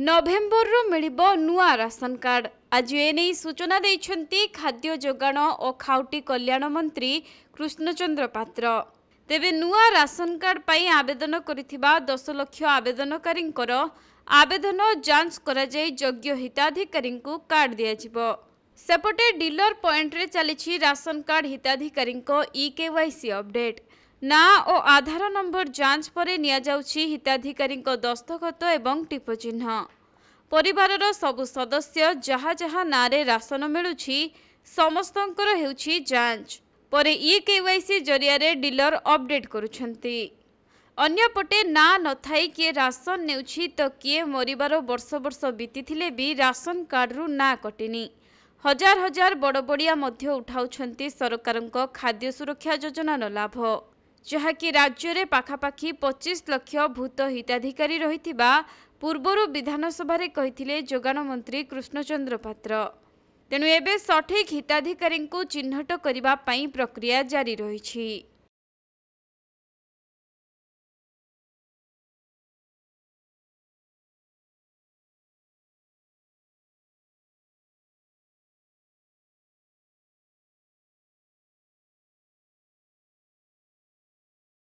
ନଭେମ୍ବରରୁ ମିଳିବ ନୂଆ ରାସନ କାର୍ଡ ଆଜି ଏନେଇ ସୂଚନା ଦେଇଛନ୍ତି ଖାଦ୍ୟ ଯୋଗାଣ ଓ ଖାଉଟି କଲ୍ୟାଣ ମନ୍ତ୍ରୀ କୃଷ୍ଣଚନ୍ଦ୍ର ପାତ୍ର ତେବେ ନୂଆ ରାସନ କାର୍ଡ ପାଇଁ ଆବେଦନ କରିଥିବା ଦଶ ଲକ୍ଷ ଆବେଦନକାରୀଙ୍କର ଆବେଦନ ଯାଞ୍ଚ କରାଯାଇ ଯୋଗ୍ୟ ହିତାଧିକାରୀଙ୍କୁ କାର୍ଡ ଦିଆଯିବ ସେପଟେ ଡିଲର ପଏଣ୍ଟରେ ଚାଲିଛି ରାସନ କାର୍ଡ ହିତାଧିକାରୀଙ୍କ ଇ କେ ୱାଇ ଅପଡେଟ୍ ନାଁ ଓ ଆଧାର ନମ୍ବର ଯାଞ୍ଚ ପରେ ନିଆଯାଉଛି ହିତାଧିକାରୀଙ୍କ ଦସ୍ତଖତ ଏବଂ ଟିପଚିହ୍ନ ପରିବାରର ସବୁ ସଦସ୍ୟ ଯାହା ଯାହା ନାଁରେ ରାସନ ମିଳୁଛି ସମସ୍ତଙ୍କର ହେଉଛି ଯାଞ୍ଚ ପରେ ଇ କେୱାଇସି ଜରିଆରେ ଡିଲର ଅପଡେଟ୍ କରୁଛନ୍ତି ଅନ୍ୟପଟେ ନାଁ ନଥାଇ କିଏ ରାସନ ନେଉଛି ତ କିଏ ମରିବାର ବର୍ଷ ବର୍ଷ ବିତିଥିଲେ ବି ରାସନ କାର୍ଡ଼ରୁ ନାଁ କଟିନି ହଜାର ହଜାର ବଡ଼ବଡ଼ିଆ ମଧ୍ୟ ଉଠାଉଛନ୍ତି ସରକାରଙ୍କ ଖାଦ୍ୟ ସୁରକ୍ଷା ଯୋଜନାର ଲାଭ ଯାହାକି ରାଜ୍ୟରେ ପାଖାପାଖି ପଚିଶ ଲକ୍ଷ ଭୂତ ହିତାଧିକାରୀ ରହିଥିବା ପୂର୍ବରୁ ବିଧାନସଭାରେ କହିଥିଲେ ଯୋଗାଣ ମନ୍ତ୍ରୀ କୃଷ୍ଣଚନ୍ଦ୍ର ପାତ୍ର ତେଣୁ ଏବେ ସଠିକ୍ ହିତାଧିକାରୀଙ୍କୁ ଚିହ୍ନଟ କରିବା ପାଇଁ ପ୍ରକ୍ରିୟା ଜାରି ରହିଛି